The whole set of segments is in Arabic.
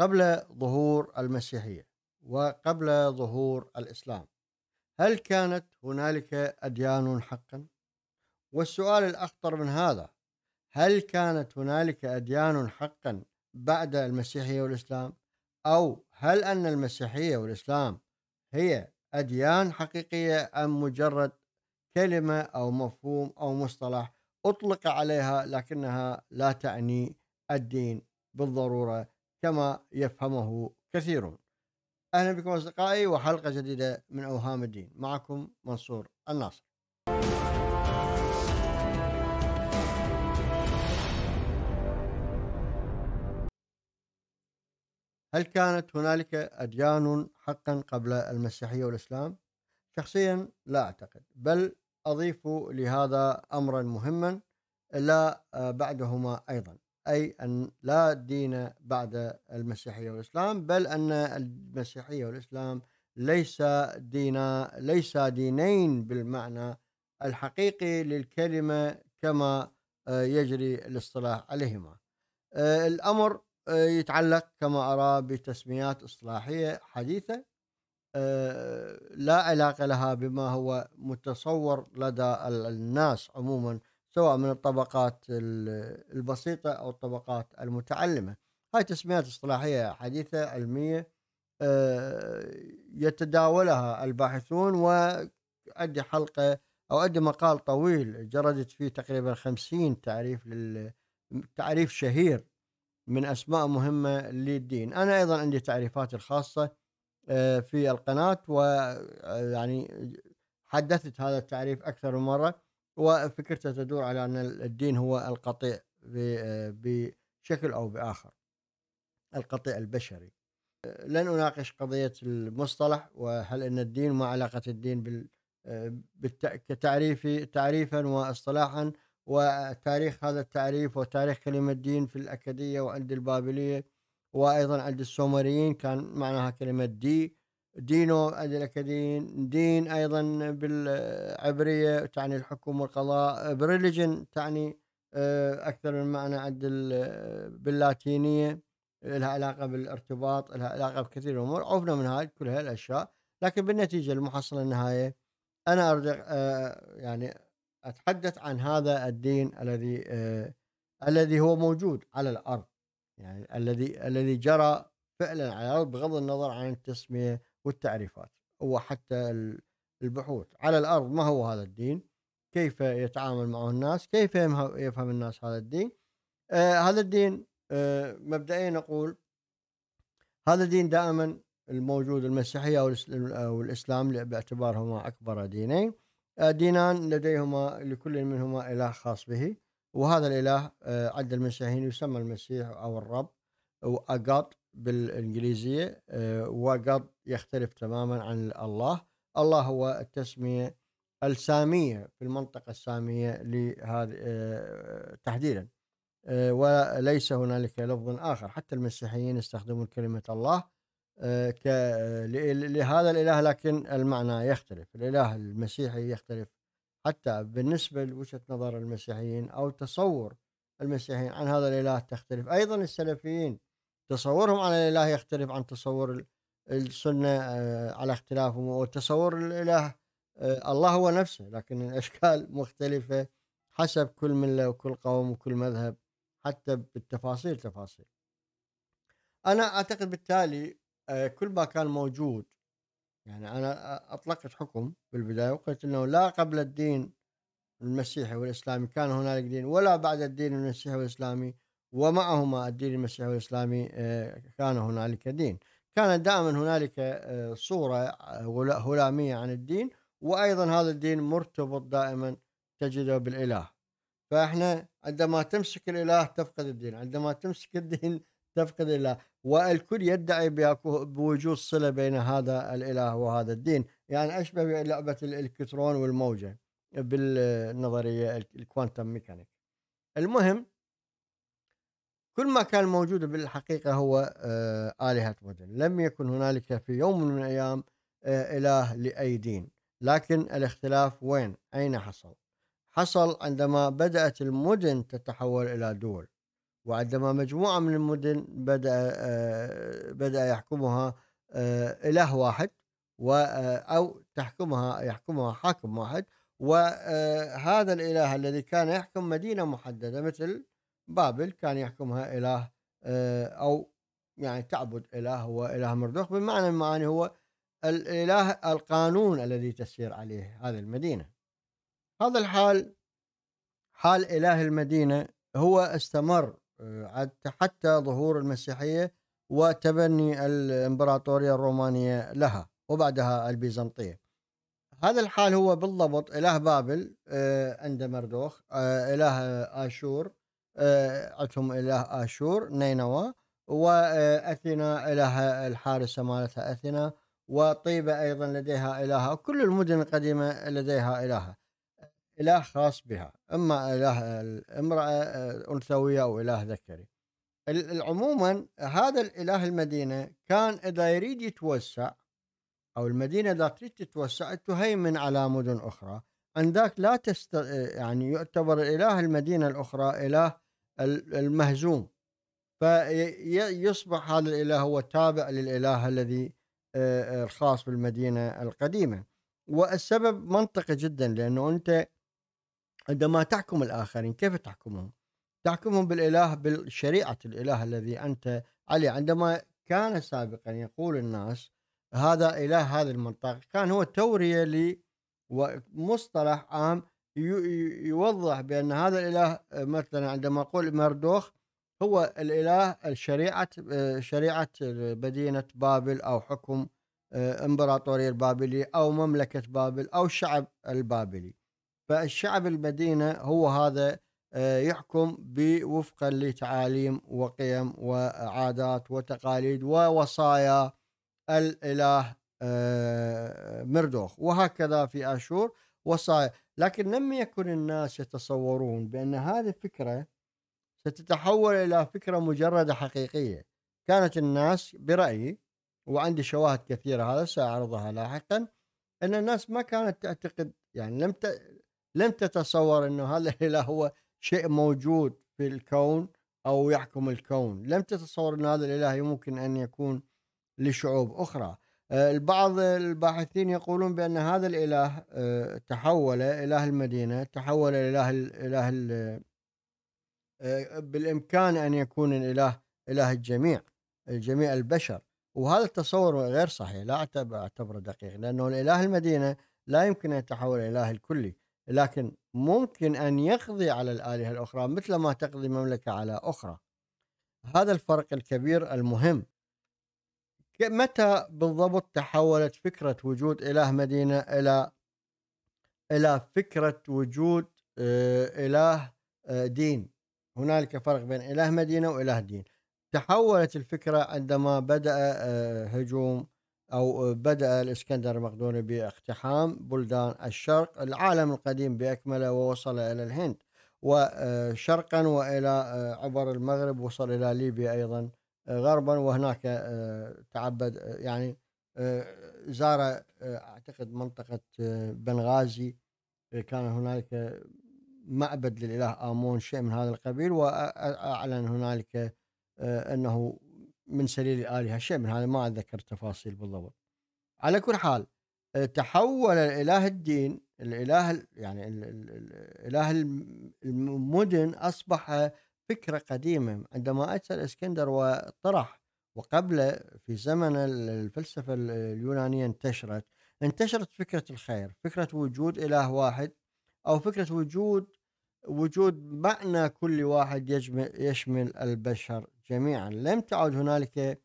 قبل ظهور المسيحيه وقبل ظهور الاسلام هل كانت هنالك اديان حقا والسؤال الاخطر من هذا هل كانت هنالك اديان حقا بعد المسيحيه والاسلام او هل ان المسيحيه والاسلام هي اديان حقيقيه ام مجرد كلمه او مفهوم او مصطلح اطلق عليها لكنها لا تعني الدين بالضروره كما يفهمه كثيرون أهلا بكم أصدقائي وحلقة جديدة من أوهام الدين معكم منصور الناصر هل كانت هنالك أديان حقا قبل المسيحية والإسلام؟ شخصيا لا أعتقد بل أضيف لهذا أمرا مهما لا بعدهما أيضا أي أن لا دين بعد المسيحية والإسلام بل أن المسيحية والإسلام ليس دينا ليس دينين بالمعنى الحقيقي للكلمة كما آه، يجري الاصطلاح عليهما آه، الأمر آه، يتعلق كما أرى بتسميات اصطلاحية حديثة لا علاقة لها بما هو متصور لدى الناس عموما سواء من الطبقات البسيطة أو الطبقات المتعلمة هاي تسميات اصطلاحية حديثة علمية آه، يتداولها الباحثون وأدي حلقة أو أدي مقال طويل جردت فيه تقريبا خمسين تعريف لل تعريف شهير من أسماء مهمة للدين أنا أيضا عندي تعريفاتي الخاصة آه، في القناة ويعني آه، حدثت هذا التعريف أكثر من مرة وفكرته تدور على أن الدين هو القطيع آه، بشكل أو بآخر القطيع البشري آه، لن أناقش قضية المصطلح وهل أن الدين ما علاقة الدين بال آه، كتعريفي تعريفا واصطلاحا وتاريخ هذا التعريف وتاريخ كلمة دين في الأكدية وعند البابلية وأيضا عند السومريين كان معناها كلمة دي دينو أدلك دين دين أيضا بالعبرية تعني الحكم والقضاء بريليجن تعني آه، أكثر من معنى عند آه، باللاتينية لها علاقة بالارتباط لها علاقة بكثير من الأمور عفنا من هاي كل هاي الأشياء لكن بالنتيجة المحصلة النهائية أنا أرجع آه، يعني أتحدث عن هذا الدين الذي الذي هو موجود على الأرض يعني الذي الذي جرى فعلا على الارض بغض النظر عن التسميه والتعريفات وحتى البحوث على الأرض ما هو هذا الدين كيف يتعامل معه الناس كيف يفهم الناس هذا الدين آه هذا الدين آه مبدئيا نقول هذا الدين دائما الموجود المسيحية والإسلام باعتبارهما أكبر دينين آه، دينان لديهما لكل منهما إله خاص به وهذا الإله آه، عند المسيحيين يسمى المسيح أو الرب أو أغاط بالإنجليزية آه، وقد يختلف تماما عن الله الله هو التسمية السامية في المنطقة السامية لهذا آه، تحديدا آه، وليس هنالك لفظ آخر حتى المسيحيين يستخدمون كلمة الله لهذا الإله لكن المعنى يختلف الإله المسيحي يختلف حتى بالنسبة لوجهة نظر المسيحيين أو تصور المسيحيين عن هذا الإله تختلف أيضا السلفيين تصورهم عن الاله يختلف عن تصور السنه آه، على اختلافهم وتصور الاله آه، الله هو نفسه لكن الاشكال مختلفه حسب كل مله وكل قوم وكل مذهب حتى بالتفاصيل تفاصيل انا اعتقد بالتالي آه، كل ما كان موجود يعني انا اطلقت حكم بالبدايه وقلت انه لا قبل الدين المسيحي والاسلامي كان هنالك دين ولا بعد الدين المسيحي والاسلامي ومعهما الدين المسيحي والإسلامي آه، كان هنالك دين كان دائما هنالك آه، صورة آه، هلامية عن الدين وأيضا هذا الدين مرتبط دائما تجده بالإله فإحنا عندما تمسك الإله تفقد الدين عندما تمسك الدين تفقد الإله والكل يدعي بوجود صلة بين هذا الإله وهذا الدين يعني أشبه بلعبة الإلكترون والموجة بالنظرية الكوانتم ميكانيك المهم كل ما كان موجود بالحقيقة هو آه، آلهة مدن لم يكن هنالك في يوم من الأيام آه، إله لأي دين لكن الاختلاف وين أين حصل حصل عندما بدأت المدن تتحول إلى دول وعندما مجموعة من المدن بدأ آه، بدأ يحكمها إله واحد أو تحكمها يحكمها حاكم واحد وهذا الإله الذي كان يحكم مدينة محددة مثل بابل كان يحكمها إله آه، أو يعني تعبد إله هو إله مردوخ بمعنى المعاني هو الإله القانون الذي تسير عليه هذه المدينة هذا الحال حال إله المدينة هو استمر آه، حتى ظهور المسيحية وتبني الإمبراطورية الرومانية لها وبعدها البيزنطية هذا الحال هو بالضبط إله بابل آه، عند مردوخ إله آشور عندهم آه، اله اشور نينوى واثينا آه، اله الحارسه مالتها اثينا وطيبه ايضا لديها الهها كل المدن القديمه لديها اله اله خاص بها اما اله الامراه آه، انثويه او اله ذكري عموما هذا الاله المدينه كان اذا يريد يتوسع او المدينه اذا تريد تتوسع تهيمن على مدن اخرى عندك لا تست يعني يعتبر اله المدينه الاخرى اله المهزوم فيصبح هذا الإله هو تابع للإله الذي الخاص بالمدينة القديمة والسبب منطقي جدا لأنه أنت عندما تحكم الآخرين كيف تحكمهم تحكمهم بالإله بالشريعة الإله الذي أنت عليه عندما كان سابقا يقول الناس هذا إله هذه المنطقة كان هو تورية لمصطلح عام يوضح بأن هذا الإله مثلا عندما أقول مردوخ هو الإله الشريعة شريعة مدينة بابل أو حكم إمبراطورية البابلي أو مملكة بابل أو الشعب البابلي فالشعب المدينة هو هذا يحكم بوفقا لتعاليم وقيم وعادات وتقاليد ووصايا الإله مردوخ وهكذا في أشور وصايا لكن لم يكن الناس يتصورون بأن هذه الفكرة ستتحول إلى فكرة مجردة حقيقية كانت الناس برأيي وعندي شواهد كثيرة هذا سأعرضها لاحقا أن الناس ما كانت تعتقد يعني لم ت... لم تتصور أنه هذا الإله هو شيء موجود في الكون أو يحكم الكون لم تتصور أن هذا الإله يمكن أن يكون لشعوب أخرى آه، البعض الباحثين يقولون بأن هذا الإله آه، تحول إله المدينة تحول إله اله آه، بالإمكان أن يكون الإله إله الجميع جميع البشر وهذا التصور غير صحيح لا أعتبره دقيق لأنه الإله المدينة لا يمكن أن يتحول إلى إله الكلي لكن ممكن أن يقضي على الآلهة الأخرى مثل ما تقضي مملكة على أخرى هذا الفرق الكبير المهم متى بالضبط تحولت فكرة وجود إله مدينة إلى إلى فكرة وجود آه، إله آه، دين هنالك فرق بين إله مدينة وإله دين تحولت الفكرة عندما بدأ آه، هجوم أو بدأ الإسكندر المقدوني باقتحام بلدان الشرق العالم القديم بأكمله ووصل إلى الهند وشرقا وإلى عبر المغرب وصل إلى ليبيا أيضا غربا وهناك آه، تعبد آه، يعني آه، زار اعتقد منطقه بنغازي كان هنالك معبد للاله امون شيء من هذا القبيل واعلن هنالك انه من سليل الالهه شيء من هذا ما اتذكر تفاصيل بالضبط على كل حال تحول الاله الدين الاله يعني الاله المدن اصبح فكرة قديمة عندما أتى الإسكندر وطرح وقبل في زمن الفلسفة اليونانية انتشرت انتشرت فكرة الخير فكرة وجود إله واحد أو فكرة وجود وجود معنى كل واحد يشمل البشر جميعا لم تعد هنالك آه،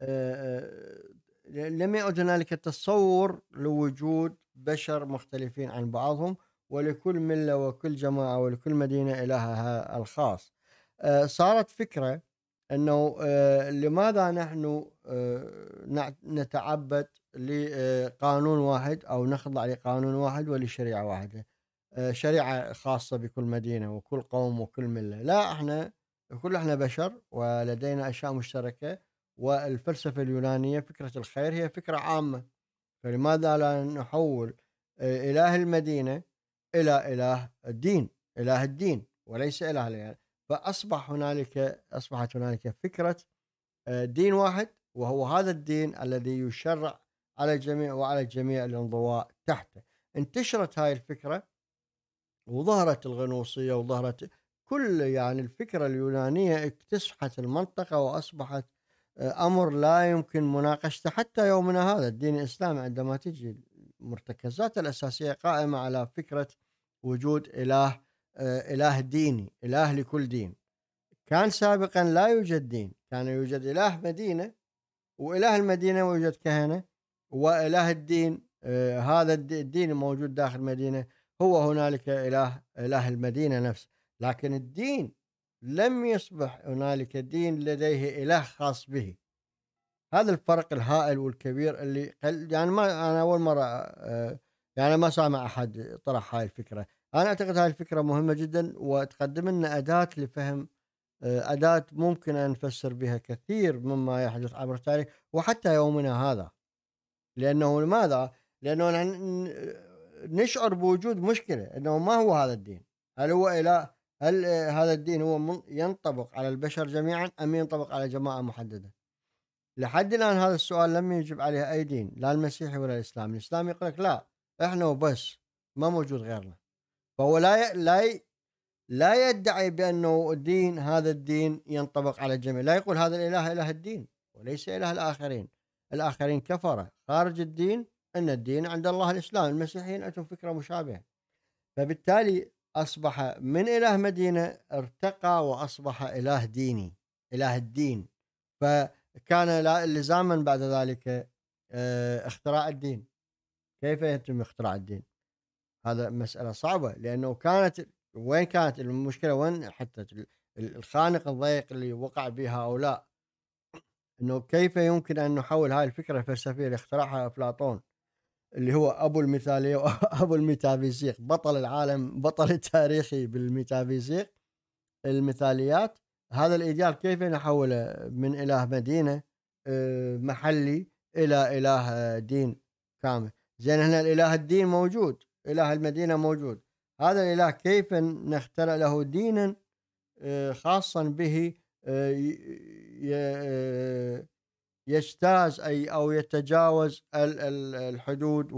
آه، لم يعد هنالك تصور لوجود بشر مختلفين عن بعضهم ولكل ملة وكل جماعة ولكل مدينة إلهها الخاص آه، صارت فكره انه آه، لماذا نحن آه، نتعبد لقانون واحد او نخضع لقانون واحد ولشريعه واحده شريعه خاصه بكل مدينه وكل قوم وكل مله لا احنا كل احنا بشر ولدينا اشياء مشتركه والفلسفه اليونانيه فكره الخير هي فكره عامه فلماذا لا نحول اله المدينه الى اله الدين اله الدين وليس اله يعني فاصبح هنالك اصبحت هنالك فكره آه، دين واحد وهو هذا الدين الذي يشرع على الجميع وعلى الجميع الانضواء تحته انتشرت هاي الفكره وظهرت الغنوصيه وظهرت كل يعني الفكره اليونانيه اكتسحت المنطقه واصبحت آه، امر لا يمكن مناقشته حتى يومنا هذا الدين الاسلامي عندما تجي المرتكزات الاساسيه قائمه على فكره وجود اله آه، إله ديني إله لكل دين كان سابقا لا يوجد دين كان يوجد إله مدينة وإله المدينة ويوجد كهنة وإله الدين آه، هذا الدين الموجود داخل المدينة هو هنالك إله إله المدينة نفسه لكن الدين لم يصبح هنالك دين لديه إله خاص به هذا الفرق الهائل والكبير اللي يعني ما أنا أول مرة آه، يعني ما سامع أحد طرح هاي الفكرة انا اعتقد هاي الفكره مهمه جدا وتقدم لنا اداه لفهم آه، اداه ممكن ان نفسر بها كثير مما يحدث عبر التاريخ وحتى يومنا هذا لانه لماذا؟ لانه نشعر بوجود مشكله انه ما هو هذا الدين؟ هل هو اله؟ هل هذا الدين هو ينطبق على البشر جميعا ام ينطبق على جماعه محدده؟ لحد الان هذا السؤال لم يجب عليه اي دين لا المسيحي ولا الاسلامي، الاسلامي يقول لك لا احنا وبس ما موجود غيرنا. فهو لا ي... لا ي... لا يدعي بانه الدين هذا الدين ينطبق على الجميع، لا يقول هذا الاله اله الدين وليس اله الاخرين، الاخرين كفره خارج الدين ان الدين عند الله الاسلام، المسيحيين عندهم فكره مشابهه. فبالتالي اصبح من اله مدينه ارتقى واصبح اله ديني، اله الدين. فكان لزاما بعد ذلك آه، اختراع الدين. كيف يتم اختراع الدين؟ هذا مساله صعبه لانه كانت وين كانت المشكله وين حتى الخانق الضيق اللي وقع به هؤلاء انه كيف يمكن ان نحول هاي الفكره الفلسفيه اللي اخترعها افلاطون اللي هو ابو المثاليه وابو الميتافيزيق بطل العالم بطل التاريخي بالميتافيزيق المثاليات هذا الايديال كيف نحوله من اله مدينه آه، محلي الى اله آه، دين كامل زين هنا الاله الدين موجود إله المدينة موجود هذا الإله كيف نخترع له دينا آه، خاصا به آه، آه، يجتاز أي أو يتجاوز الحدود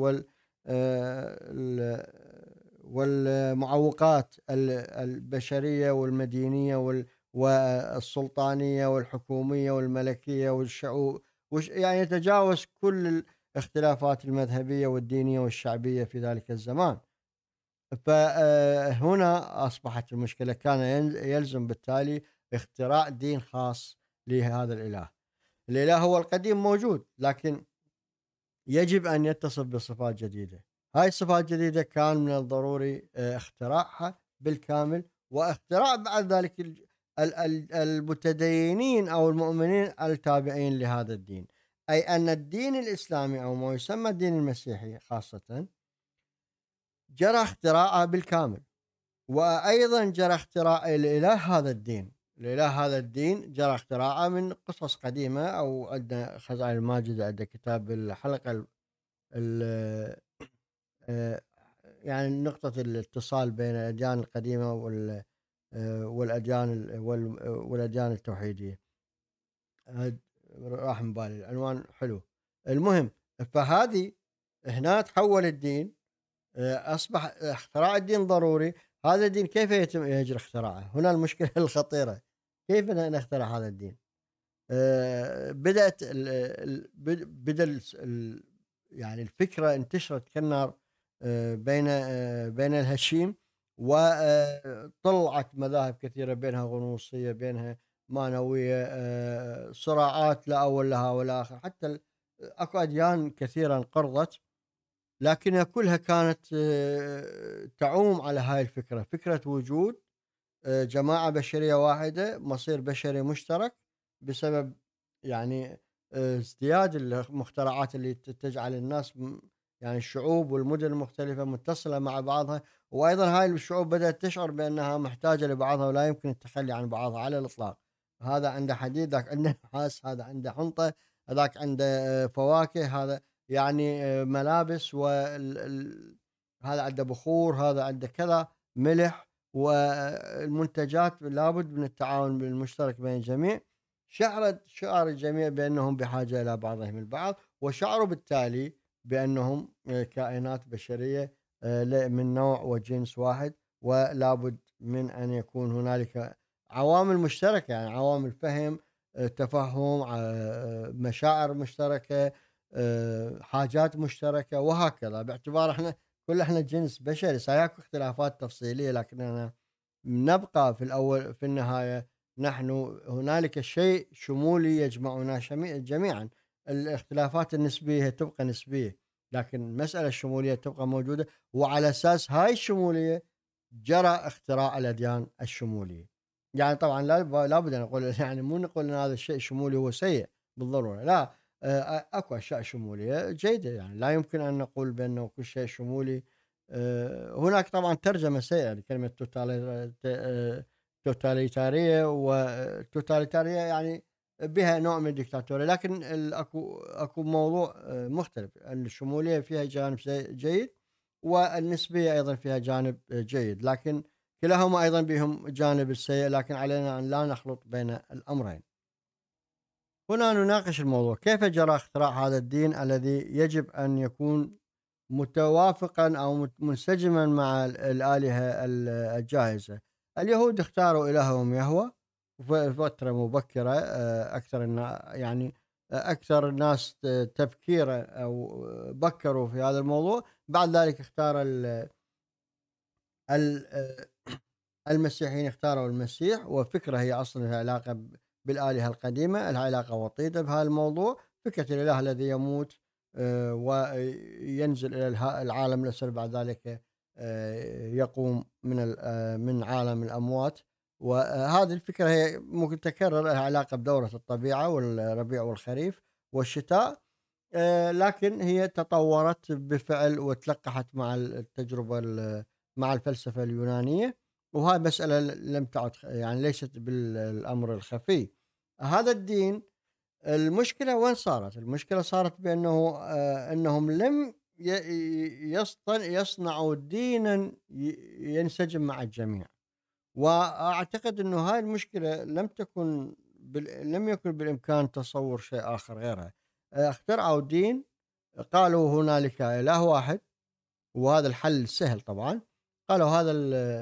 والمعوقات البشرية والمدينية والسلطانية والحكومية والملكية والشعوب يعني يتجاوز كل اختلافات المذهبية والدينية والشعبية في ذلك الزمان فهنا آه، أصبحت المشكلة كان يلزم بالتالي اختراع دين خاص لهذا الإله الإله هو القديم موجود لكن يجب أن يتصف بصفات جديدة هاي الصفات الجديدة كان من الضروري آه، اختراعها بالكامل واختراع بعد ذلك المتدينين أو المؤمنين التابعين لهذا الدين أي أن الدين الإسلامي أو ما يسمى الدين المسيحي خاصة جرى اختراعه بالكامل وأيضا جرى اختراع الإله هذا الدين الإله هذا الدين جرى اختراعه من قصص قديمة أو عندنا خزائن الماجد عند كتاب الحلقة الـ الـ آه، يعني نقطة الاتصال بين الأديان القديمة وال والأديان آه، والأديان التوحيدية راح من بالي العنوان حلو المهم فهذه هنا تحول الدين آه، اصبح اختراع الدين ضروري هذا الدين كيف يتم يجري اختراعه هنا المشكله الخطيره كيف نخترع هذا الدين آه، بدات بدا يعني الفكره انتشرت كالنار آه، بين بين الهشيم وطلعت مذاهب كثيره بينها غنوصيه بينها معنويه آه، صراعات لا اول لها ولا اخر حتى اكو اديان كثيره انقرضت لكنها كلها كانت آه، تعوم على هاي الفكره فكره وجود آه، جماعه بشريه واحده مصير بشري مشترك بسبب يعني ازدياد المخترعات اللي تجعل الناس يعني الشعوب والمدن المختلفة متصلة مع بعضها وأيضا هاي الشعوب بدأت تشعر بأنها محتاجة لبعضها ولا يمكن التخلي عن بعضها على الإطلاق هذا عنده حديد ذاك عنده نحاس هذا عنده حنطه هذاك عنده آه، فواكه هذا يعني آه، ملابس و هذا عنده بخور هذا عنده كذا ملح والمنتجات آه، لابد من التعاون المشترك بين الجميع شعرت شعار الجميع بانهم بحاجه الى بعضهم البعض وشعروا بالتالي بانهم كائنات بشريه من نوع وجنس واحد ولابد من ان يكون هنالك عوامل مشتركه يعني عوامل فهم آه، تفهم آه، آه، مشاعر مشتركه حاجات مشتركه وهكذا باعتبار احنا كل احنا جنس بشري صحيح اختلافات تفصيليه لكننا نبقى في الاول في النهايه نحن هنالك شيء شمولي يجمعنا جميعا الاختلافات النسبيه تبقى نسبيه لكن المساله الشموليه تبقى موجوده وعلى اساس هاي الشموليه جرى اختراع الاديان الشموليه يعني طبعا لا لابد ان نقول يعني مو نقول ان هذا الشيء الشمولي هو سيء بالضروره لا آه، اكو اشياء شموليه جيده يعني لا يمكن ان نقول بانه كل شيء شمولي آه، هناك طبعا ترجمه سيئه لكلمه يعني، آه، توتاليتاريه وتوتاليتاريه يعني بها نوع من الدكتاتوريه لكن اكو اكو موضوع مختلف ان الشموليه فيها جانب جيد والنسبيه ايضا فيها جانب جيد لكن كلاهما أيضا بهم جانب السيء لكن علينا أن لا نخلط بين الأمرين هنا نناقش الموضوع كيف جرى اختراع هذا الدين الذي يجب أن يكون متوافقا أو منسجما مع الآلهة الجاهزة اليهود اختاروا إلههم يهوى في فترة مبكرة آه، أكثر يعني آه، أكثر الناس تفكيرا أو آه، بكروا في هذا الموضوع بعد ذلك اختار ال ال المسيحيين اختاروا المسيح وفكرة هي أصلا لها علاقة بالآلهة القديمة لها علاقة وطيدة بهذا الموضوع فكرة الإله الذي يموت آه، وينزل إلى العالم الأسفل بعد ذلك آه، يقوم من آه، من عالم الأموات وهذه الفكرة هي ممكن تكرر لها علاقة بدورة الطبيعة والربيع والخريف والشتاء لكن هي تطورت بفعل وتلقحت مع التجربة مع الفلسفة اليونانية وهذه مسألة لم تعد يعني ليست بالأمر الخفي هذا الدين المشكلة وين صارت المشكلة صارت بأنه آه، أنهم لم يصنعوا دينا ينسجم مع الجميع واعتقد انه هذه المشكله لم تكن لم يكن بالامكان تصور شيء اخر غيرها اخترعوا دين قالوا هنالك اله واحد وهذا الحل سهل طبعا قالوا هذا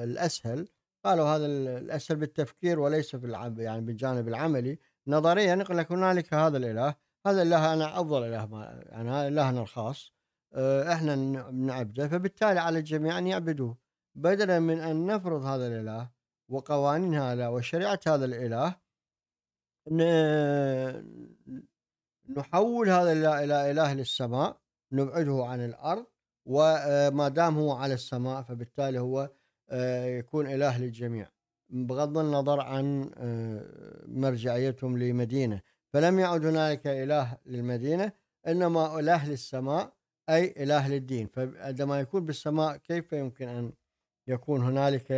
الاسهل قالوا هذا الاسهل بالتفكير وليس بالعب يعني بالجانب العملي نظريا يقول لك هنالك هذا الاله هذا الاله انا افضل اله ما يعني هذا الهنا الخاص آه، احنا نعبده فبالتالي على الجميع ان يعبدوه بدلا من ان نفرض هذا الاله وقوانين هذا وشريعه هذا الاله نحول هذا الاله الى اله للسماء نبعده عن الارض وما دام هو على السماء فبالتالي هو آه، يكون إله للجميع بغض النظر عن آه، مرجعيتهم لمدينة فلم يعد هنالك إله للمدينة إنما إله للسماء أي إله للدين فعندما يكون بالسماء كيف يمكن أن يكون هنالك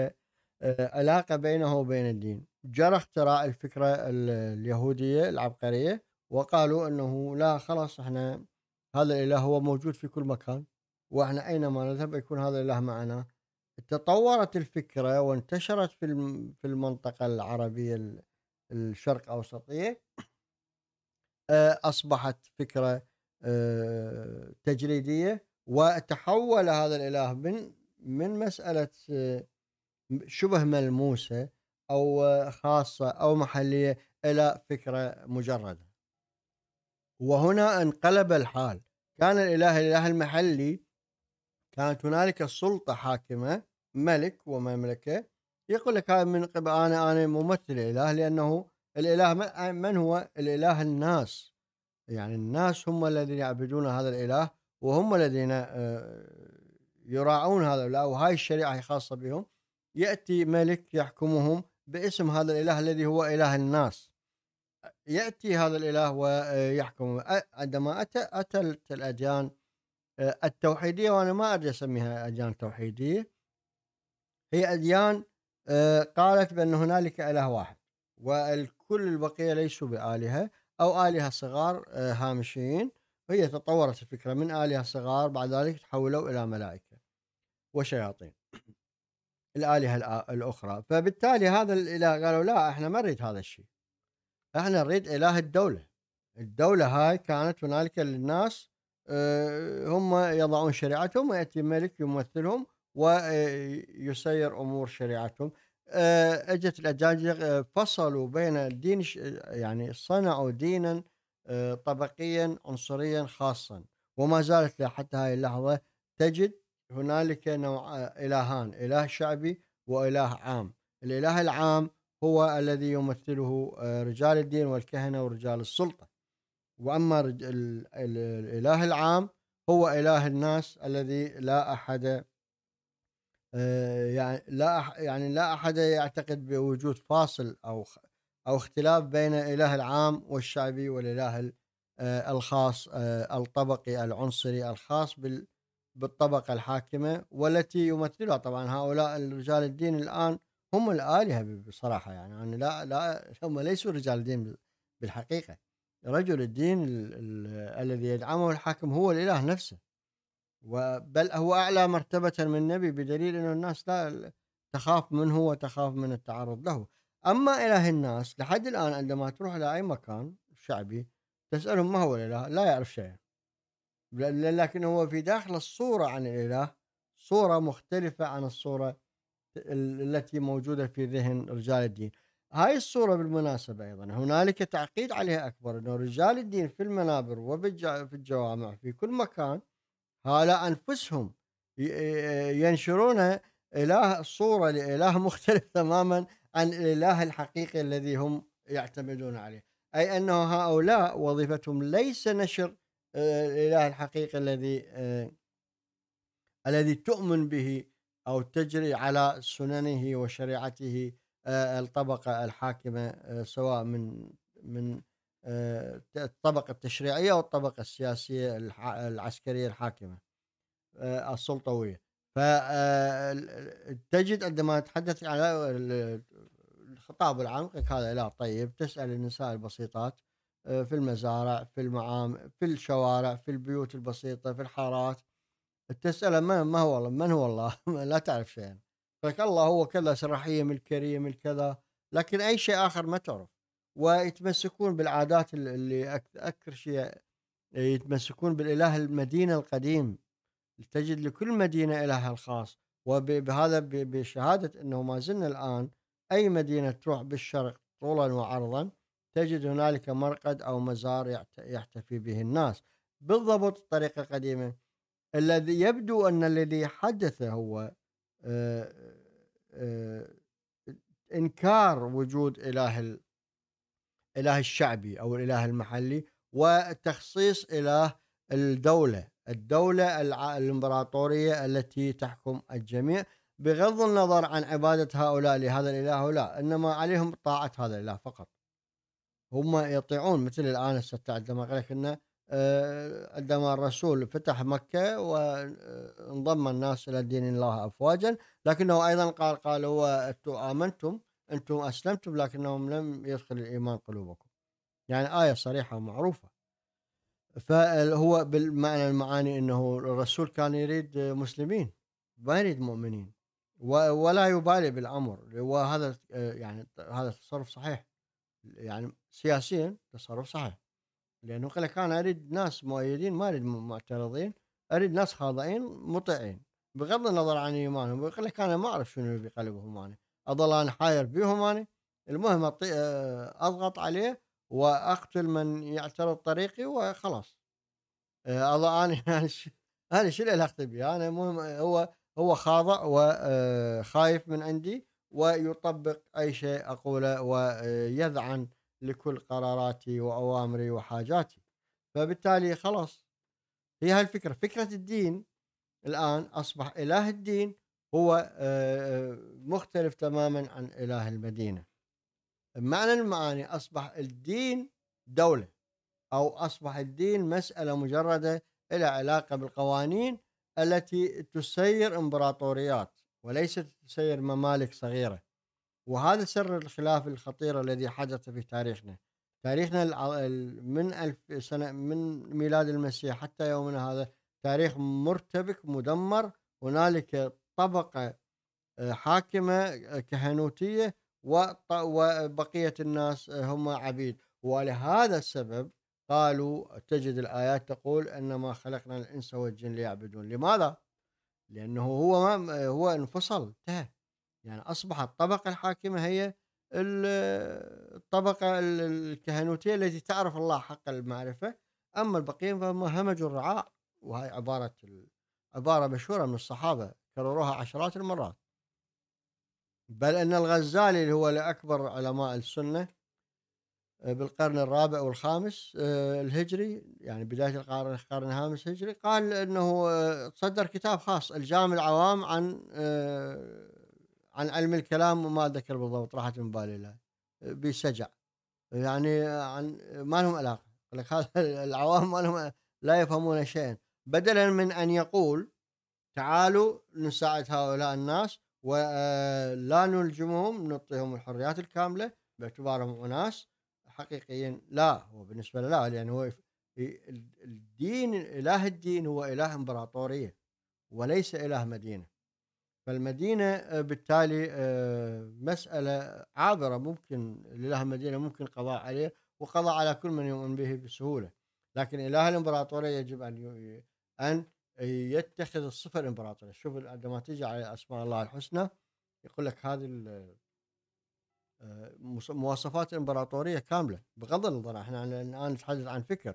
آه، علاقة بينه وبين الدين جرى اختراع الفكرة اليهودية العبقرية وقالوا أنه لا خلاص احنا هذا الإله هو موجود في كل مكان واحنا اينما نذهب يكون هذا الاله معنا تطورت الفكره وانتشرت في في المنطقه العربيه الشرق اوسطيه آه، اصبحت فكره آه، تجريديه وتحول هذا الاله من من مساله آه، شبه ملموسه او خاصه او محليه الى فكره مجرده وهنا انقلب الحال كان الاله الاله المحلي كانت هنالك سلطة حاكمة ملك ومملكة يقول لك هذا من قبل أنا أنا ممثل إله لأنه الإله من هو الإله الناس يعني الناس هم الذين يعبدون هذا الإله وهم الذين آه، يراعون هذا الإله وهاي الشريعة خاصة بهم يأتي ملك يحكمهم باسم هذا الإله الذي هو إله الناس يأتي هذا الإله ويحكم عندما أتى أتت الأديان آه، التوحيديه وانا ما ادري اسميها اديان توحيديه هي اديان آه، قالت بان هنالك اله واحد والكل البقيه ليسوا بالهه او الهه صغار آه، هامشيين هي تطورت الفكره من الهه صغار بعد ذلك تحولوا الى ملائكه وشياطين الالهه الاخرى فبالتالي هذا الاله قالوا لا احنا ما نريد هذا الشيء احنا نريد اله الدوله الدوله هاي كانت هنالك للناس آه، هم يضعون شريعتهم ويأتي ملك يمثلهم ويسير آه، أمور شريعتهم آه، أجت الأجانب فصلوا بين الدين يعني صنعوا دينا طبقيا عنصريا خاصا وما زالت حتى هذه اللحظة تجد هنالك نوع إلهان إله شعبي وإله عام الإله العام هو الذي يمثله رجال الدين والكهنة ورجال السلطة واما الاله العام هو اله الناس الذي لا احد آه، يعني لا يعني لا احد يعتقد بوجود فاصل او او اختلاف بين الاله العام والشعبي والاله آه، الخاص آه، الطبقي العنصري الخاص بالطبقه الحاكمه والتي يمثلها طبعا هؤلاء رجال الدين الان هم الالهه بصراحه يعني انا يعني لا لا هم ليسوا رجال دين بالحقيقه رجل الدين الذي يدعمه الحاكم هو الاله نفسه بل هو اعلى مرتبه من النبي بدليل انه الناس لا تخاف منه وتخاف من التعرض له اما اله الناس لحد الان عندما تروح الى اي مكان شعبي تسالهم ما هو الاله لا يعرف شيئا لكن هو في داخل الصوره عن الاله صوره مختلفه عن الصوره التي موجوده في ذهن رجال الدين هاي الصورة بالمناسبة أيضا هنالك تعقيد عليها أكبر أنه رجال الدين في المنابر وفي الجوامع في كل مكان هؤلاء أنفسهم ينشرون إله صورة لإله مختلف تماما عن الإله الحقيقي الذي هم يعتمدون عليه أي أنه هؤلاء وظيفتهم ليس نشر الإله الحقيقي الذي الذي تؤمن به أو تجري على سننه وشريعته آه، الطبقه الحاكمه آه، سواء من من آه، الطبقه التشريعيه والطبقه السياسيه العسكريه الحاكمه السلطويه فتجد عندما تحدث على الخطاب العام هذا لا طيب تسال النساء البسيطات في المزارع في المعام في الشوارع في البيوت البسيطه في الحارات تسأل من ما هو الله من هو الله لا تعرف شيئا فك الله هو كذا سراحيه من الكريم من كذا لكن اي شيء اخر ما تعرف ويتمسكون بالعادات اللي اكثر شيء يتمسكون بالاله المدينه القديم تجد لكل مدينه الهها الخاص وبهذا بشهاده انه ما زلنا الان اي مدينه تروح بالشرق طولا وعرضا تجد هنالك مرقد او مزار يحتفي به الناس بالضبط الطريقه القديمه الذي يبدو ان الذي حدث هو آه، آه، انكار وجود اله اله الشعبي او الاله المحلي وتخصيص اله الدوله الدوله الامبراطوريه التي تحكم الجميع بغض النظر عن عباده هؤلاء لهذا الاله او لا انما عليهم طاعه هذا الاله فقط هم يطيعون مثل الان هسه عندما قال لك انه آه، عندما الرسول فتح مكة وانضم الناس إلى دين الله أفواجا لكنه أيضا قال قال هو أنتم آمنتم أنتم أسلمتم لكنهم لم يدخل الإيمان قلوبكم يعني آية صريحة ومعروفة فهو بالمعنى المعاني أنه الرسول كان يريد مسلمين ما يريد مؤمنين ولا يبالي بالأمر وهذا آه، يعني هذا تصرف صحيح يعني سياسيا تصرف صحيح لانه قال لك انا اريد ناس مؤيدين ما اريد معترضين اريد ناس خاضعين مطيعين بغض النظر عن ايمانهم يقول لك انا ما اعرف شنو بقلبهم انا اظل انا حاير بهم انا المهم آه، اضغط عليه واقتل من يعترض طريقي وخلاص اظل آه، انا انا شو اللي علاقتي به انا المهم هو هو خاضع وخايف آه، من عندي ويطبق اي شيء اقوله ويذعن لكل قراراتي واوامري وحاجاتي فبالتالي خلاص هي هاي الفكره فكره الدين الان اصبح اله الدين هو آه، آه، مختلف تماما عن اله المدينه معنى المعاني اصبح الدين دوله او اصبح الدين مساله مجرده إلى علاقه بالقوانين التي تسير امبراطوريات وليست تسير ممالك صغيره وهذا سر الخلاف الخطير الذي حدث في تاريخنا تاريخنا من ألف سنة من ميلاد المسيح حتى يومنا هذا تاريخ مرتبك مدمر هنالك طبقة آه، حاكمة آه، كهنوتية وبقية الناس آه، هم عبيد ولهذا السبب قالوا تجد الآيات تقول إنما خلقنا الإنس والجن ليعبدون لماذا؟ لأنه هو هو انفصل انتهى يعني أصبح الطبقة الحاكمة هي الطبقة الكهنوتية التي تعرف الله حق المعرفة أما البقية فهم همج الرعاء وهي عبارة عبارة مشهورة من الصحابة كرروها عشرات المرات بل أن الغزالي اللي هو لأكبر علماء السنة آه، بالقرن الرابع والخامس آه، الهجري يعني بداية القرن الخامس الهجري قال أنه آه، صدر كتاب خاص الجامع العوام عن عن علم الكلام وما اتذكر بالضبط راحت من بالي لا بسجع يعني عن ما لهم علاقه لك هذا العوام ما لهم لا يفهمون شيئا بدلا من ان يقول تعالوا نساعد هؤلاء الناس ولا آه، نلجمهم نعطيهم الحريات الكامله باعتبارهم اناس حقيقيين لا هو بالنسبه له لا يعني هو الدين اله الدين هو اله امبراطوريه وليس اله مدينه فالمدينة آه، بالتالي آه، مسألة عابرة ممكن لله المدينة ممكن قضاء عليه وقضاء على كل من يؤمن به بسهولة لكن إله الإمبراطورية يجب أن أن يتخذ الصفة الإمبراطورية شوف عندما تجي على أسماء الله الحسنى يقول لك هذه آه، مواصفات الامبراطوريه كاملة بغض النظر احنا الآن نتحدث عن فكر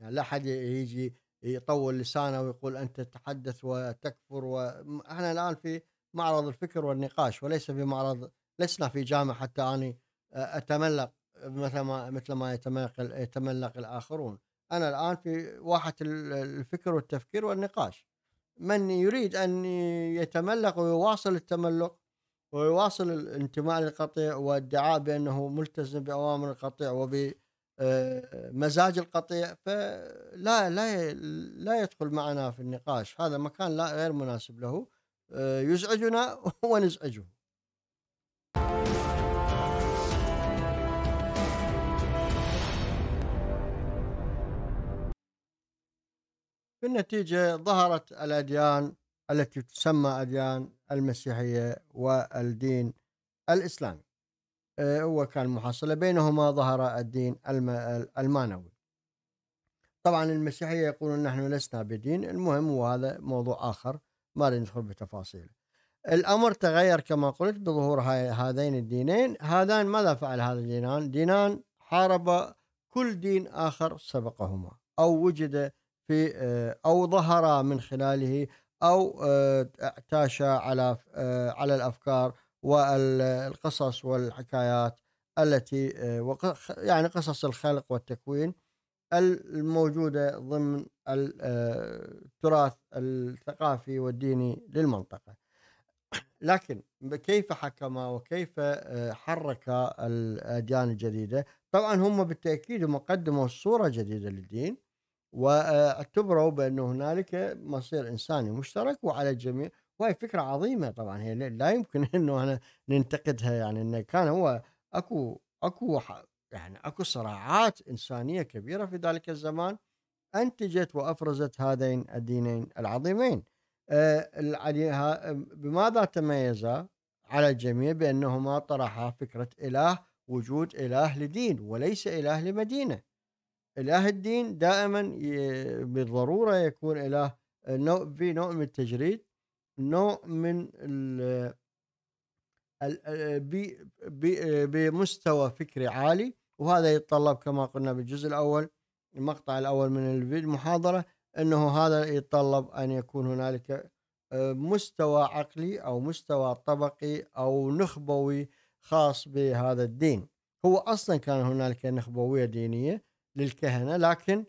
يعني لا أحد يجي يطول لسانه ويقول انت تتحدث وتكفر واحنا الان في معرض الفكر والنقاش وليس في معرض لسنا في جامعه حتى اني آه، اتملق مثل ما مثل ما يتملق يتملق الاخرون انا الان في واحه الفكر والتفكير والنقاش من يريد ان يتملق ويواصل التملق ويواصل الانتماء للقطيع والادعاء بانه ملتزم باوامر القطيع وب آه، مزاج القطيع فلا لا لا يدخل معنا في النقاش هذا مكان لا غير مناسب له آه، يزعجنا ونزعجه في النتيجة ظهرت الأديان التي تسمى أديان المسيحية والدين الإسلامي آه، وكان محصلة بينهما ظهر الدين المانوي طبعا المسيحية يقولون نحن لسنا بدين المهم وهذا موضوع آخر ما ندخل بتفاصيله الأمر تغير كما قلت بظهور هذين الدينين هذان ماذا فعل هذا الدينان دينان حارب كل دين آخر سبقهما أو وجد في آه، أو ظهر من خلاله أو آه، اعتاش على على الأفكار والقصص والحكايات التي آه، يعني قصص الخلق والتكوين الموجودة ضمن آه، التراث الثقافي والديني للمنطقة لكن كيف حكم وكيف آه، حرك الأديان الجديدة طبعا هم بالتأكيد قدموا صورة جديدة للدين واعتبروا بأنه هنالك مصير إنساني مشترك وعلى الجميع وهي فكرة عظيمة طبعا هي لا يمكن انه انا ننتقدها يعني انه كان هو اكو اكو يعني اكو صراعات انسانية كبيرة في ذلك الزمان انتجت وافرزت هذين الدينين العظيمين آه، بماذا تميزا على الجميع بانهما طرحا فكرة اله وجود اله لدين وليس اله لمدينة اله الدين دائما بالضروره يكون اله آه، نوع في نوع من التجريد نوع من ال بمستوى فكري عالي وهذا يتطلب كما قلنا بالجزء الاول المقطع الاول من المحاضره انه هذا يتطلب ان يكون هنالك آه، مستوى عقلي او مستوى طبقي او نخبوي خاص بهذا الدين هو اصلا كان هنالك نخبويه دينيه للكهنه لكن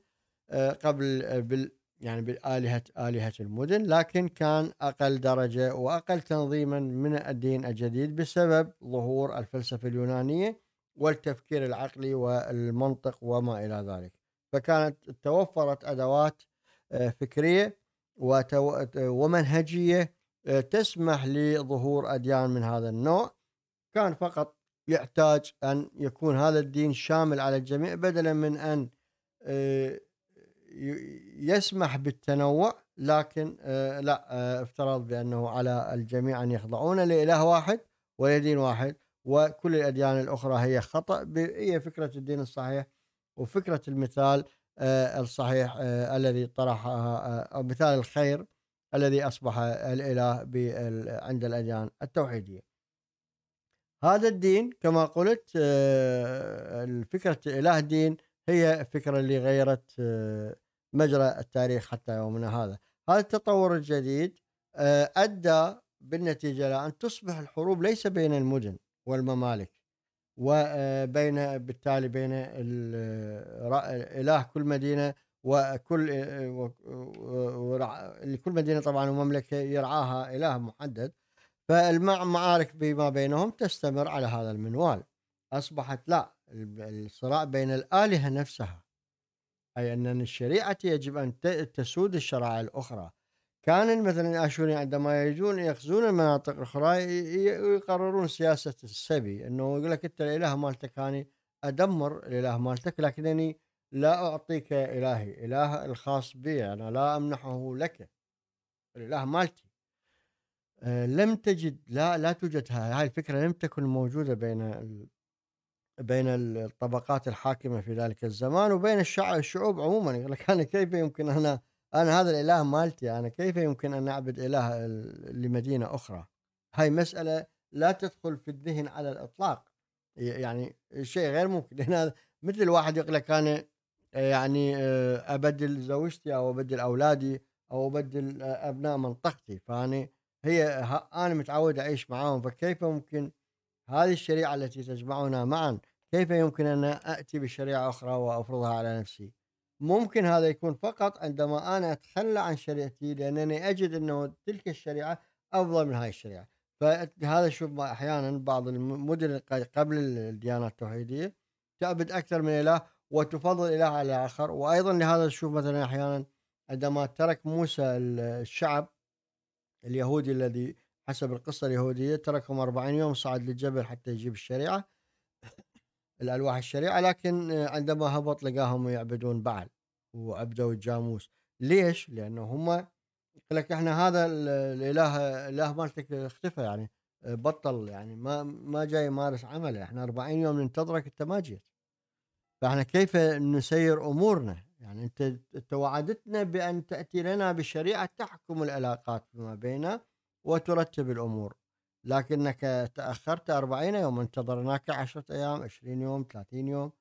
آه، قبل آه، يعني بالآلهة آلهة المدن لكن كان أقل درجة وأقل تنظيما من الدين الجديد بسبب ظهور الفلسفة اليونانية والتفكير العقلي والمنطق وما إلى ذلك فكانت توفرت أدوات آه، فكرية ومنهجية آه، تسمح لظهور أديان من هذا النوع كان فقط يحتاج أن يكون هذا الدين شامل على الجميع بدلا من أن آه، يسمح بالتنوع لكن آه، لا آه، افترض بانه على الجميع ان يخضعون لاله واحد ولدين واحد وكل الاديان الاخرى هي خطا هي فكره الدين الصحيح وفكره المثال آه، الصحيح الذي طرحها او مثال الخير الذي اصبح الاله عند الاديان التوحيديه. هذا الدين كما قلت فكره اله دين هي الفكرة اللي غيرت آه، مجرى التاريخ حتى يومنا هذا هذا التطور الجديد آه، أدى بالنتيجة لأن تصبح الحروب ليس بين المدن والممالك وبين آه، بالتالي بين إله كل مدينة وكل لكل مدينة طبعا ومملكة يرعاها إله محدد فالمعارك فيما بينهم تستمر على هذا المنوال أصبحت لا الصراع بين الآلهة نفسها أي أن الشريعة يجب أن تسود الشرائع الأخرى كان مثلا الآشوريين عندما يجون يخزون المناطق الأخرى يقررون سياسة السبي أنه يقول لك أنت الإله مالتك أنا أدمر الإله مالتك لكنني لا أعطيك إلهي إله الخاص بي أنا لا أمنحه لك الإله مالتي آه، لم تجد لا لا توجد هاي الفكرة لم تكن موجودة بين بين الطبقات الحاكمة في ذلك الزمان وبين الشعب الشعوب عموما يقول لك أنا كيف يمكن أنا أنا هذا الإله مالتي أنا كيف يمكن أن أعبد إله لمدينة أخرى هاي مسألة لا تدخل في الذهن على الإطلاق يعني شيء غير ممكن هنا مثل الواحد يقول لك أنا يعني آه، أبدل زوجتي أو أبدل أولادي أو أبدل آه، أبناء منطقتي فأنا هي أنا متعود أعيش معاهم فكيف ممكن هذه الشريعة التي تجمعنا معا كيف يمكن أن أتي بشريعة أخرى وأفرضها على نفسي ممكن هذا يكون فقط عندما أنا أتخلى عن شريعتي لأنني أجد أنه تلك الشريعة أفضل من هاي الشريعة فهذا شوف أحيانا بعض المدن قبل الديانة التوحيدية تعبد أكثر من إله وتفضل إله على الآخر وأيضا لهذا نشوف مثلا أحيانا عندما ترك موسى الشعب اليهودي الذي حسب القصة اليهودية تركهم 40 يوم صعد للجبل حتى يجيب الشريعة الألواح الشريعة لكن عندما هبط لقاهم يعبدون بعل وعبدوا الجاموس ليش؟ لأنه هم يقول لك احنا هذا الإله الإله مالتك اختفى يعني بطل يعني ما ما جاي يمارس عمله احنا 40 يوم ننتظرك انت ما جيت فاحنا كيف نسير امورنا يعني انت توعدتنا بان تاتي لنا بشريعه تحكم العلاقات فيما بيننا وترتب الامور لكنك تأخرت أربعين يوم انتظرناك عشرة أيام عشرين يوم ثلاثين يوم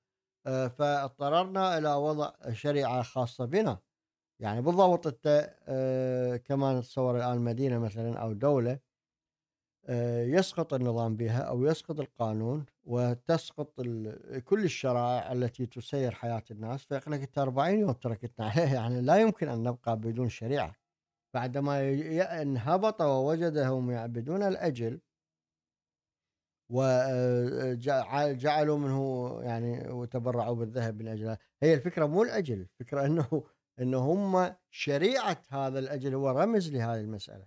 آه، فاضطررنا إلى وضع شريعة خاصة بنا يعني بالضبط أنت آه، كما نتصور الآن مدينة مثلا أو دولة آه، يسقط النظام بها أو يسقط القانون وتسقط كل الشرائع التي تسير حياة الناس فيقول لك أنت 40 يوم تركتنا عليها يعني لا يمكن أن نبقى بدون شريعة بعدما انهبط ووجدهم يعبدون الأجل وجعلوا آه، منه يعني وتبرعوا بالذهب من أجله هي الفكرة مو الأجل الفكرة أنه انه هم شريعة هذا الأجل هو رمز لهذه المسألة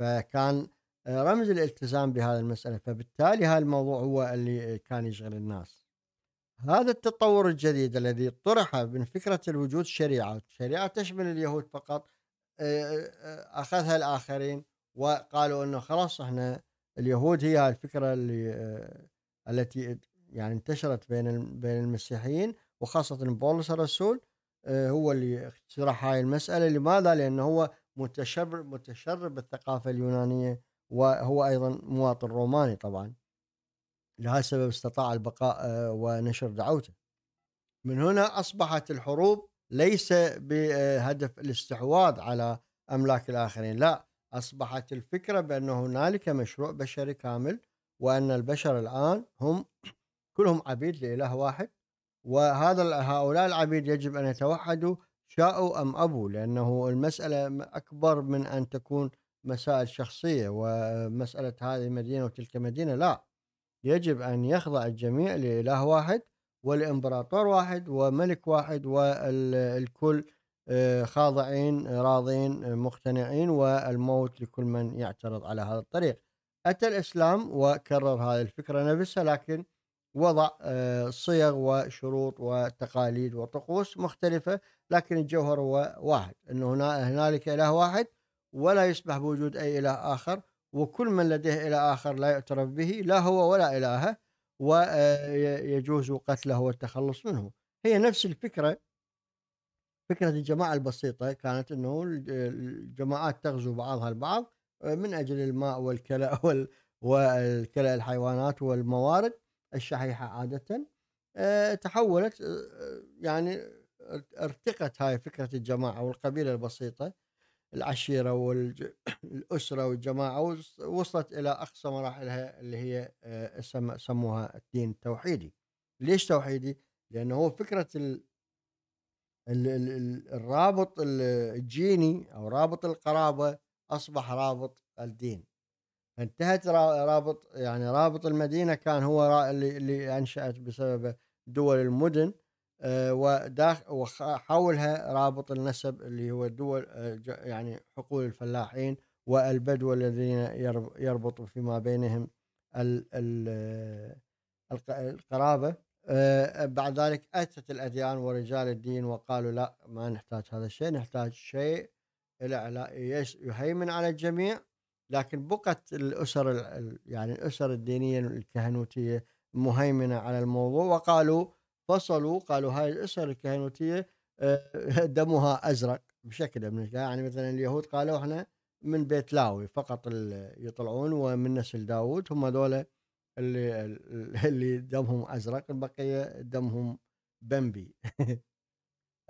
فكان آه، رمز الالتزام بهذه المسألة فبالتالي هذا الموضوع هو اللي كان يشغل الناس هذا التطور الجديد الذي طرح من فكرة الوجود شريعة شريعة تشمل اليهود فقط آه، آه، اخذها الاخرين وقالوا انه خلاص احنا اليهود هي الفكره اللي آه، التي يعني انتشرت بين بين المسيحيين وخاصه بولس الرسول هو اللي اقترح هاي المساله لماذا؟ لانه هو متشرب متشرب بالثقافه اليونانيه وهو ايضا مواطن روماني طبعا لهذا السبب استطاع البقاء ونشر دعوته من هنا اصبحت الحروب ليس بهدف الاستحواذ على املاك الاخرين لا اصبحت الفكره بان هنالك مشروع بشري كامل وان البشر الان هم كلهم عبيد لاله واحد وهذا هؤلاء العبيد يجب ان يتوحدوا شاءوا ام ابوا لانه المساله اكبر من ان تكون مسائل شخصيه ومساله هذه مدينه وتلك مدينه لا يجب ان يخضع الجميع لاله واحد والامبراطور واحد وملك واحد والكل آه، خاضعين راضين مقتنعين والموت لكل من يعترض على هذا الطريق أتى الإسلام وكرر هذه الفكرة نفسها لكن وضع آه، صيغ وشروط وتقاليد وطقوس مختلفة لكن الجوهر هو واحد أنه هنالك إله واحد ولا يسمح بوجود أي إله آخر وكل من لديه إله آخر لا يعترف به لا هو ولا إلهه ويجوز قتله والتخلص منه هي نفس الفكرة فكرة الجماعة البسيطة كانت أنه الجماعات تغزو بعضها البعض آه، من أجل الماء والكلاء والكلاء الحيوانات والموارد الشحيحة عادة آه، تحولت آه، يعني ارتقت هاي فكرة الجماعة والقبيلة البسيطة العشيرة والأسرة والجماعة وصلت إلى أقصى مراحلها اللي هي آه، سموها الدين التوحيدي ليش توحيدي؟ لأنه هو فكرة الرابط الجيني أو رابط القرابة أصبح رابط الدين انتهت رابط يعني رابط المدينة كان هو اللي أنشأت بسبب دول المدن آه، وحولها رابط النسب اللي هو دول آه، يعني حقول الفلاحين والبدو الذين يربط فيما بينهم آه، القرابة بعد ذلك أتت الأديان ورجال الدين وقالوا لا ما نحتاج هذا الشيء نحتاج شيء يهيمن على الجميع لكن بقت الأسر يعني الأسر الدينية الكهنوتية مهيمنة على الموضوع وقالوا فصلوا قالوا هاي الاسر الكهنوتيه آه، دمها ازرق بشكل من يعني مثلا اليهود قالوا احنا من بيت لاوي فقط اللي يطلعون ومن نسل داوود هم ذولا اللي اللي دمهم ازرق البقيه دمهم بمبي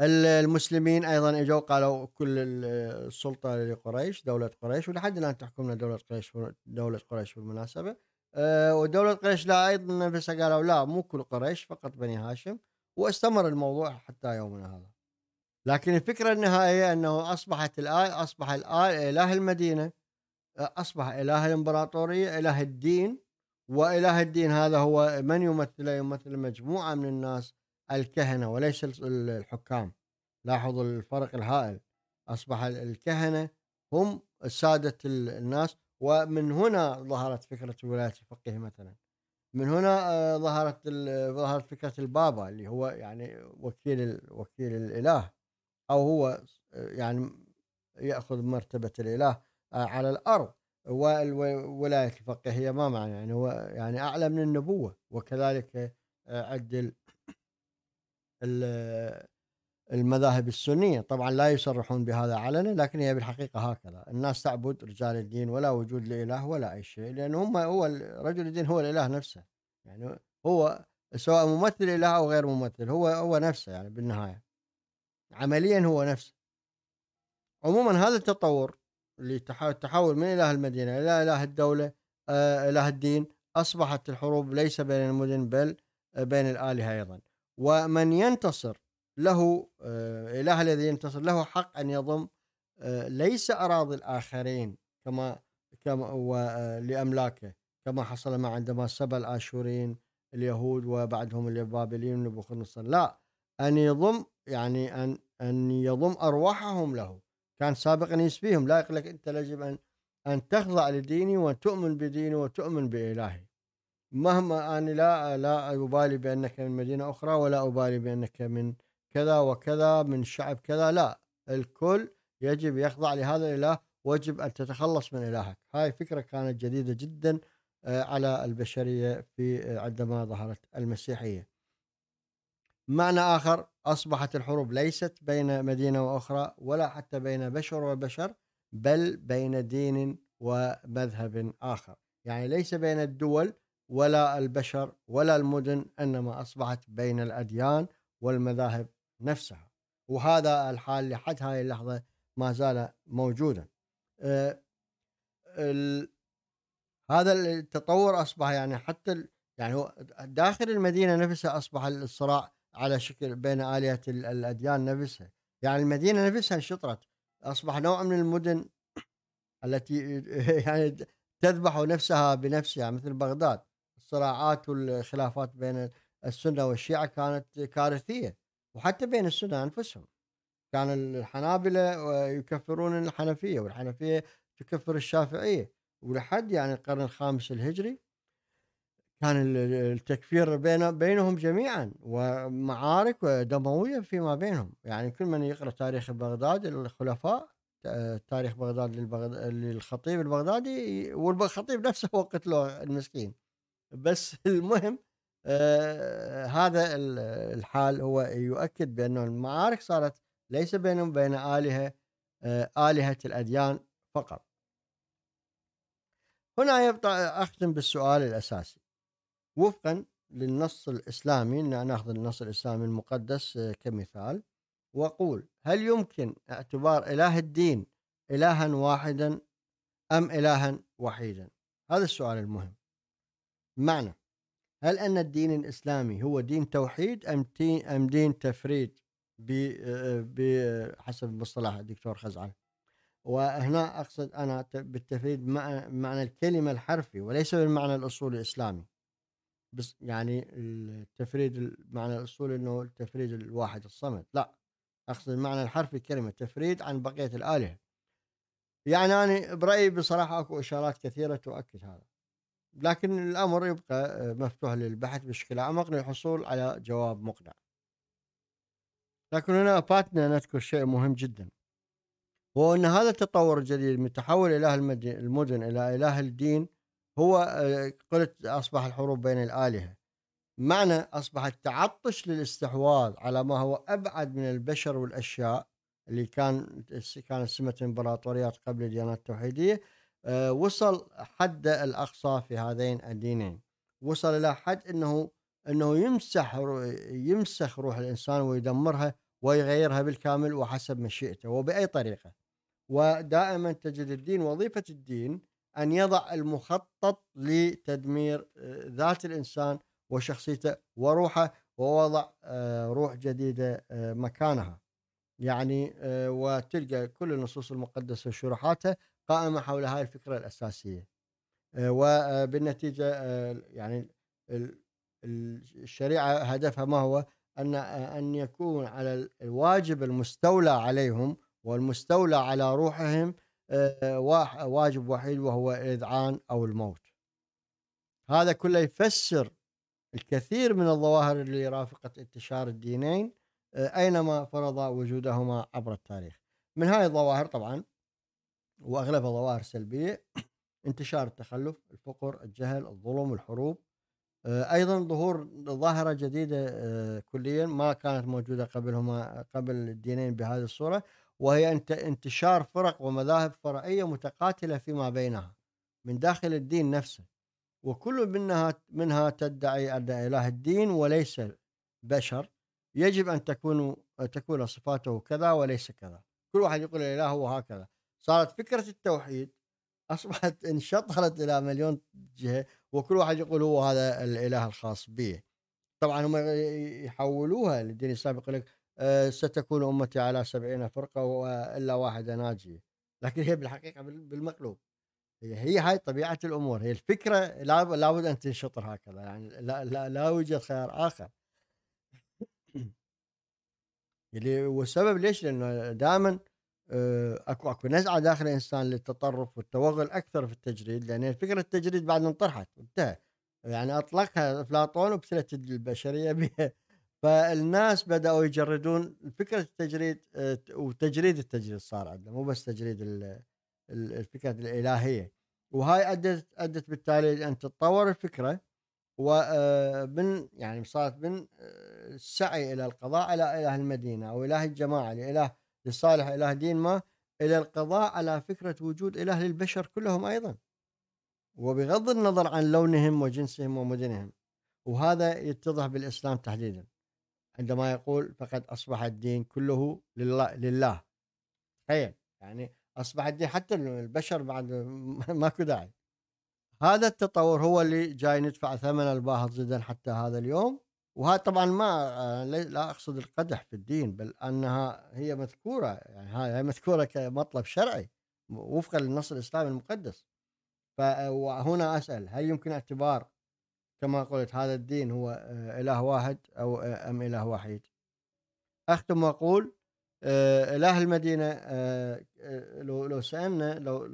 المسلمين ايضا اجوا قالوا كل السلطه لقريش دوله قريش ولحد الان تحكمنا دوله قريش دوله قريش بالمناسبه آه، ودولة قريش لا أيضا نفسها قالوا لا مو كل قريش فقط بني هاشم واستمر الموضوع حتى يومنا هذا لكن الفكرة النهائية أنه أصبحت الآية أصبح الآية إله المدينة آه، أصبح إله الإمبراطورية إله الدين وإله الدين هذا هو من يمثله يمثل مجموعة من الناس الكهنة وليس الحكام لاحظوا الفرق الهائل أصبح الكهنة هم سادة الناس ومن هنا ظهرت فكره الولايات الفقيه مثلا من هنا آه، ظهرت ظهرت فكره البابا اللي هو يعني وكيل وكيل الاله او هو آه، يعني ياخذ مرتبه الاله آه، على الارض والولايه هي ما معنى يعني هو يعني اعلى من النبوه وكذلك عد المذاهب السنية طبعا لا يصرحون بهذا علنا لكن هي بالحقيقة هكذا الناس تعبد رجال الدين ولا وجود لإله ولا أي شيء لأن هم هو رجل الدين هو الإله نفسه يعني هو سواء ممثل إله أو غير ممثل هو هو نفسه يعني بالنهاية عمليا هو نفسه عموما هذا التطور اللي تحول من إله المدينة إلى إله الدولة آه، إله الدين أصبحت الحروب ليس بين المدن بل آه، بين الآلهة أيضا ومن ينتصر له آه، إله الذي ينتصر له حق أن يضم آه، ليس أراضي الآخرين كما كما آه، لأملاكه كما حصل مع عندما سبى الآشوريين اليهود وبعدهم البابليين نبوخذ نصر لا أن يضم يعني أن أن يضم أرواحهم له كان سابقا يسبيهم لا يقول لك أنت يجب أن أن تخضع لديني وتؤمن بديني وتؤمن بإلهي مهما أنا لا لا أبالي بأنك من مدينة أخرى ولا أبالي بأنك من كذا وكذا من شعب كذا لا الكل يجب يخضع لهذا الإله ويجب أن تتخلص من إلهك هاي فكرة كانت جديدة جدا آه، على البشرية في آه، عندما ظهرت المسيحية معنى آخر أصبحت الحروب ليست بين مدينة وأخرى ولا حتى بين بشر وبشر بل بين دين ومذهب آخر يعني ليس بين الدول ولا البشر ولا المدن إنما أصبحت بين الأديان والمذاهب نفسها وهذا الحال لحد هاي اللحظة ما زال موجودا آه، هذا التطور أصبح يعني حتى يعني هو داخل المدينة نفسها أصبح الصراع على شكل بين آلهة الأديان نفسها يعني المدينة نفسها انشطرت أصبح نوع من المدن التي يعني تذبح نفسها بنفسها مثل بغداد الصراعات والخلافات بين السنة والشيعة كانت كارثية وحتى بين السنة أنفسهم كان الحنابلة آه، يكفرون الحنفية والحنفية تكفر الشافعية ولحد يعني القرن الخامس الهجري كان التكفير بين بينهم جميعا ومعارك دمويه فيما بينهم يعني كل من يقرا تاريخ بغداد الخلفاء تاريخ بغداد للخطيب البغدادي والخطيب نفسه وقتله المسكين بس المهم آه، هذا الحال هو يؤكد بأن المعارك صارت ليس بينهم وبين آلهة آه، آلهة الأديان فقط هنا يبدأ أختم بالسؤال الأساسي وفقا للنص الإسلامي نأخذ النص الإسلامي المقدس آه، كمثال وقول هل يمكن اعتبار إله الدين إلها واحدا أم إلها وحيدا هذا السؤال المهم معنى هل أن الدين الإسلامي هو دين توحيد أم دين, أم دين تفريد بحسب مصطلح الدكتور خزعل وهنا أقصد أنا بالتفريد معنى الكلمة الحرفي وليس بالمعنى الأصول الإسلامي بس يعني التفريد معنى الأصولي أنه التفريد الواحد الصمد لا أقصد المعنى الحرفي كلمة تفريد عن بقية الآلهة يعني أنا برأيي بصراحة أكو إشارات كثيرة تؤكد هذا لكن الأمر يبقى آه، مفتوح للبحث بشكل أعمق للحصول على جواب مقنع لكن هنا فاتنا نذكر شيء مهم جدا وهو أن هذا التطور الجديد من تحول إله المدن إلى إله الدين هو آه، قلت أصبح الحروب بين الآلهة معنى أصبح التعطش للاستحواذ على ما هو أبعد من البشر والأشياء اللي كان كانت سمة الإمبراطوريات قبل الديانات التوحيدية آه، وصل حد الأقصى في هذين الدينين وصل إلى حد أنه أنه يمسح يمسخ روح الإنسان ويدمرها ويغيرها بالكامل وحسب مشيئته وبأي طريقة ودائما تجد الدين وظيفة الدين أن يضع المخطط لتدمير آه، ذات الإنسان وشخصيته وروحه ووضع آه، روح جديدة مكانها يعني وتلقى كل النصوص المقدسة وشروحاتها قائمة حول هذه الفكرة الأساسية آه، وبالنتيجة آه، آه، يعني الشريعة هدفها ما هو أن أن يكون على الواجب المستولى عليهم والمستولى على روحهم واجب وحيد وهو الإذعان أو الموت هذا كله يفسر الكثير من الظواهر اللي رافقت انتشار الدينين أينما فرض وجودهما عبر التاريخ من هذه الظواهر طبعا واغلبها ظواهر سلبيه انتشار التخلف، الفقر، الجهل، الظلم، الحروب. آه، ايضا ظهور ظاهره جديده آه، كليا ما كانت موجوده قبلهما قبل الدينين بهذه الصوره وهي انتشار فرق ومذاهب فرعيه متقاتله فيما بينها من داخل الدين نفسه وكل منها منها تدعي ان اله الدين وليس بشر يجب ان تكون تكون صفاته كذا وليس كذا كل واحد يقول الاله هو هكذا صارت فكره التوحيد اصبحت انشطرت الى مليون جهه وكل واحد يقول هو هذا الاله الخاص به طبعا هم يحولوها للدين السابق يقول لك آه، ستكون امتي على سبعين فرقه والا واحده ناجيه لكن هي بالحقيقه بالمقلوب هي هي هاي طبيعه الامور هي الفكره لابد ان تنشطر هكذا يعني لا لا, لا يوجد خيار اخر اللي والسبب ليش؟ لانه دائما آه، اكو اكو نزعه داخل الانسان للتطرف والتوغل اكثر في التجريد لان فكره التجريد بعد انطرحت انتهى يعني اطلقها افلاطون وبسلت البشريه بها فالناس بداوا يجردون فكره التجريد آه، وتجريد التجريد صار عندنا مو بس تجريد الفكره الالهيه وهاي ادت ادت بالتالي ان تتطور الفكره ومن آه، يعني صارت من السعي الى القضاء على اله المدينه او اله الجماعه لاله لصالح إله دين ما إلى القضاء على فكرة وجود إله للبشر كلهم أيضا وبغض النظر عن لونهم وجنسهم ومدنهم وهذا يتضح بالإسلام تحديدا عندما يقول فقد أصبح الدين كله لله, لله. تخيل يعني أصبح الدين حتى البشر بعد ماكو داعي هذا التطور هو اللي جاي ندفع ثمن الباهظ جدا حتى هذا اليوم وهذا طبعا ما آه، لا اقصد القدح في الدين بل انها هي مذكوره يعني هي مذكوره كمطلب شرعي وفقا للنص الاسلامي المقدس فهنا آه، اسال هل يمكن اعتبار كما قلت هذا الدين هو آه، اله واحد او ام اله وحيد؟ اختم واقول اله المدينه لو لو سالنا لو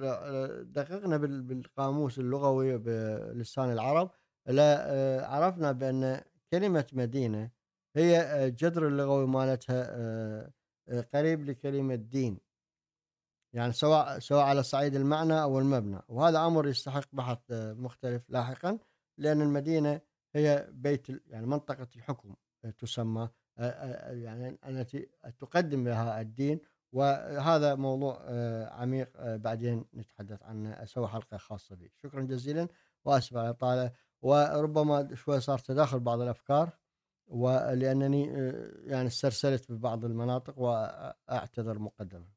دققنا بالقاموس اللغوي بلسان العرب لا عرفنا بان كلمة مدينة هي الجذر آه، اللغوي مالتها آه، آه، قريب لكلمة دين يعني سواء سواء على صعيد المعنى أو المبنى وهذا أمر يستحق بحث مختلف لاحقا لأن المدينة هي بيت يعني منطقة الحكم تسمى يعني التي تقدم لها الدين وهذا موضوع عميق بعدين نتحدث عنه اسوي حلقه خاصه به شكرا جزيلا واسف على الاطاله وربما شوي صار تداخل بعض الافكار ولانني آه، يعني استرسلت ببعض المناطق واعتذر مقدما